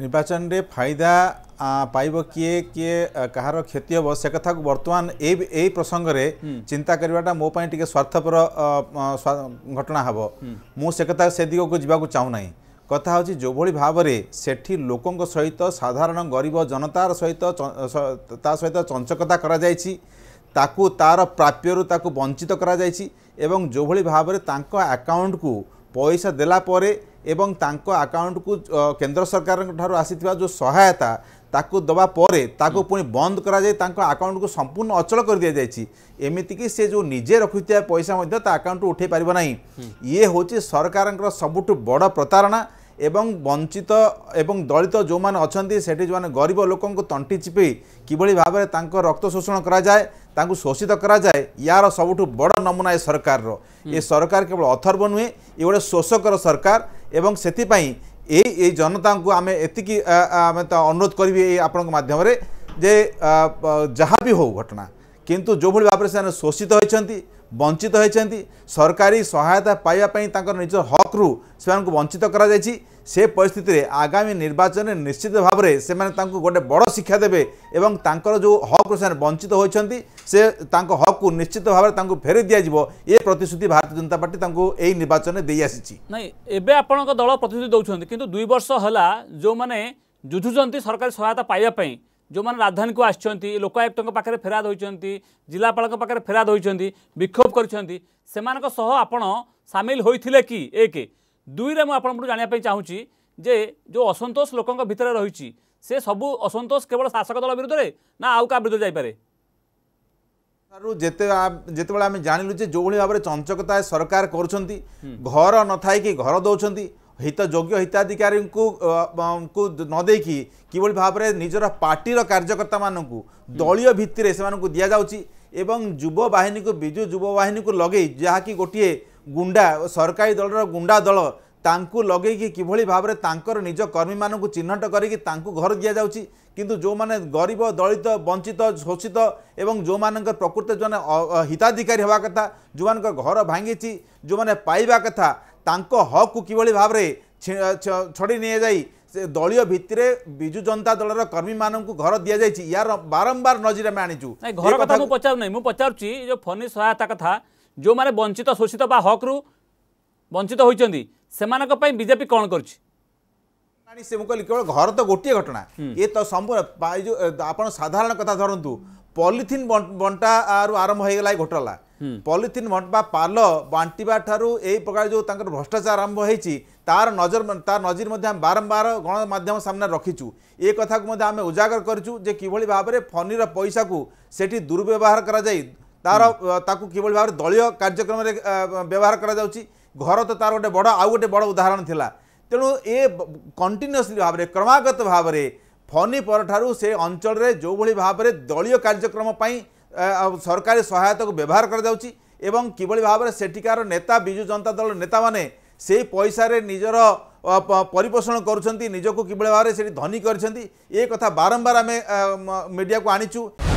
নির্বাচন ফাইদা পাইব কিয়ে কিয়ে কাহার ক্ষতি হব সে কথা বর্তমান এই এই প্রসঙ্গে চিন্তা করাটা মো টিকে স্বার্থপর ঘটনা হব মু সে কথা সে দিগকু যা চাহু না কথা হচ্ছে যেভাবে ভাবে সেটি লোক সহিত সাধারণ গরিব জনতার সহিত তা সহিত চঞ্চকতা করা যাইছি তাকু তার প্রাপ্যরু তাকু বঞ্চিত করা যাইছি এবং যেভাবে ভাবে তাঙ্ক আকাউন্টকু ପଇସା ଦେଲାପରେ ଏବଂ ତାଙ୍କ ଆକାଉଣ୍ଟକୁ କେନ୍ଦ୍ର ସରକାରଙ୍କ ଠାରୁ ଆସିଥିବା ଯେଉଁ ସହାୟତା ତାକୁ ଦେବା ପରେ ତାକୁ ପୁଣି ବନ୍ଦ କରାଯାଇ ତାଙ୍କ ଆକାଉଣ୍ଟକୁ ସମ୍ପୂର୍ଣ୍ଣ ଅଚଳ କରିଦିଆଯାଇଛି ଏମିତିକି ସେ ଯେଉଁ ନିଜେ ରଖିଥିବା ପଇସା ମଧ୍ୟ ତା ଆକାଉଣ୍ଟରୁ ଉଠାଇ ପାରିବ ନାହିଁ ଇଏ ହେଉଛି ସରକାରଙ୍କର ସବୁଠୁ ବଡ଼ ପ୍ରତାରଣା ଏବଂ ବଞ୍ଚିତ ଏବଂ ଦଳିତ ଯେଉଁମାନେ ଅଛନ୍ତି ସେଠି ଯେଉଁମାନେ ଗରିବ ଲୋକଙ୍କୁ ତଣ୍ଟି ଚିପି କିଭଳି ଭାବରେ ତାଙ୍କ ରକ୍ତ ଶୋଷଣ କରାଯାଏ ତାଙ୍କୁ ଶୋଷିତ କରାଯାଏ ୟାର ସବୁଠୁ ବଡ଼ ନମୁନା ଏ ସରକାରର ଏ ସରକାର କେବଳ ଅଥର୍ବ ନୁହେଁ ଏ ଗୋଟେ ଶୋଷକର ସରକାର ଏବଂ ସେଥିପାଇଁ ଏଇ ଏଇ ଜନତାଙ୍କୁ ଆମେ ଏତିକି ଆମେ ତ ଅନୁରୋଧ କରିବି ଏଇ ଆପଣଙ୍କ ମାଧ୍ୟମରେ ଯେ ଯାହା ବି ହେଉ ଘଟଣା କିନ୍ତୁ ଯେଉଁଭଳି ଭାବରେ ସେମାନେ ଶୋଷିତ ହୋଇଛନ୍ତି বঞ্চিত হয়েছেন সরকারি সহায়তা পাইবা তাঁর নিজ হক্রু সে বঞ্চিত করা যাই সে পরিস্থিতিতে আগামী নির্বাচনে নিশ্চিত ভাবে সে গোটে বড় শিক্ষা দেবে এবং তাঁর যে হক সে বঞ্চিত হয়েছেন সে তাঁর হক নিশ্চিত ভাবে তাঁর ফেরি দিয়ে এ প্রতিশ্রুতি ভারতীয় জনতা পার্টি তাঁর এই নির্বাচনে দিয়ে আসিছি না এবে আপনার দল প্রতিশ্রুতি দৌঁচ কিন্তু দুই বর্ষ হল যে যুঝুচ্ছেন সরকারি সহায়তা পাইবা ଯେଉଁମାନେ ରାଜଧାନୀକୁ ଆସିଛନ୍ତି ଲୋକାୟୁକ୍ତଙ୍କ ପାଖରେ ଫେରାଦ ହୋଇଛନ୍ତି ଜିଲ୍ଲାପାଳଙ୍କ ପାଖରେ ଫେରାଦ ହୋଇଛନ୍ତି ବିକ୍ଷୋଭ କରିଛନ୍ତି ସେମାନଙ୍କ ସହ ଆପଣ ସାମିଲ ହୋଇଥିଲେ କି ଏକ ଦୁଇରେ ମୁଁ ଆପଣଙ୍କଠୁ ଜାଣିବା ପାଇଁ ଚାହୁଁଛି ଯେ ଯେଉଁ ଅସନ୍ତୋଷ ଲୋକଙ୍କ ଭିତରେ ରହିଛି ସେ ସବୁ ଅସନ୍ତୋଷ କେବଳ ଶାସକ ଦଳ ବିରୁଦ୍ଧରେ ନା ଆଉ କାହା ବିରୁଦ୍ଧରେ ଯାଇପାରେ ଯେତେ ଯେତେବେଳେ ଆମେ ଜାଣିଲୁ ଯେ ଯେଉଁଭଳି ଭାବରେ ଚଞ୍ଚକତା ସରକାର କରୁଛନ୍ତି ଘର ନଥାଇକି ଘର ଦେଉଛନ୍ତି হিত যোগ্য হিতাধিকারী নদেকি কিভাবে ভাবে নিজের পার্টির কার্যকর্তা মানুষ দলীয় ভিত্তিরে সে দিয়া যাচ্ছে এবং যুব বাহিনী বিজু যুব বাহিনী লগাই যা কি গোটিয়ে গুন্ডা সরকারি দলর গুন্ডা দল ତାଙ୍କୁ ଲଗେଇକି କିଭଳି ଭାବରେ ତାଙ୍କର ନିଜ କର୍ମୀମାନଙ୍କୁ ଚିହ୍ନଟ କରିକି ତାଙ୍କୁ ଘର ଦିଆଯାଉଛି କିନ୍ତୁ ଯେଉଁମାନେ ଗରିବ ଦଳିତ ବଞ୍ଚିତ ଶୋଷିତ ଏବଂ ଯେଉଁମାନଙ୍କର ପ୍ରକୃତ ଯେଉଁମାନେ ହିତାଧିକାରୀ ହେବା କଥା ଯେଉଁମାନଙ୍କ ଘର ଭାଙ୍ଗିଛି ଯେଉଁମାନେ ପାଇବା କଥା ତାଙ୍କ ହକ୍କୁ କିଭଳି ଭାବରେ ଛଡ଼ି ନିଆଯାଇ ସେ ଦଳୀୟ ଭିତ୍ତିରେ ବିଜୁ ଜନତା ଦଳର କର୍ମୀମାନଙ୍କୁ ଘର ଦିଆଯାଇଛି ୟାର ବାରମ୍ବାର ନଜିର ଆମେ ଆଣିଛୁ ଘର କଥା ମୁଁ ପଚାରୁନାହିଁ ମୁଁ ପଚାରୁଛି ଯେଉଁ ଫନି ସହାୟତା କଥା ଯେଉଁମାନେ ବଞ୍ଚିତ ଶୋଷିତ ବା ହକ୍ରୁ ବଞ୍ଚିତ ହୋଇଛନ୍ତି ସେମାନଙ୍କ ପାଇଁ ବିଜେପି କ'ଣ କରିଛି ସେ ମୁଁ କହିଲି କେବଳ ଘର ତ ଗୋଟିଏ ଘଟଣା ଏ ତ ଆପଣ ସାଧାରଣ କଥା ଧରନ୍ତୁ ପଲିଥିନ୍ ବଣ୍ଟାରୁ ଆରମ୍ଭ ହୋଇଗଲା ଏ ଘଟଲା পলিথিন hmm. বা পাল বাঁটিবা ঠারু এই প্রকার যে তাঁর ভ্রষ্টাচার আরম্ভ হয়েছি তার নজর তার নজির মধ্যে আমি বারম্বার গণমাধ্যম সামনে রখিছু এ কথাকে মধ্যে আমি উজাগর করছু যে কিভাবে ভাবে ফনির পয়সাকু সেটি দুর্ব্যবহার করা যাই তার তাকে কিভাবে ভাবে দলীয় কার্যক্রমে ব্যবহার করা যাচ্ছে ঘর তো তার গোটে বড় আউ গোটে বড় উদাহরণ লা তেণু এ কন্টিনিউসলি ভাবে ক্রমাগত ভাবে ফনি পরঠার সে অঞ্চলের যেভাবে ভাবে দলীয় কার্যক্রম পাই ସରକାରୀ ସହାୟତାକୁ ବ୍ୟବହାର କରାଯାଉଛି ଏବଂ କିଭଳି ଭାବରେ ସେଠିକାର ନେତା ବିଜୁ ଜନତା ଦଳର ନେତାମାନେ ସେହି ପଇସାରେ ନିଜର ପରିପୋଷଣ କରୁଛନ୍ତି ନିଜକୁ କିଭଳି ଭାବରେ ସେଠି ଧନୀ କରିଛନ୍ତି ଏ କଥା ବାରମ୍ବାର ଆମେ ମିଡ଼ିଆକୁ ଆଣିଛୁ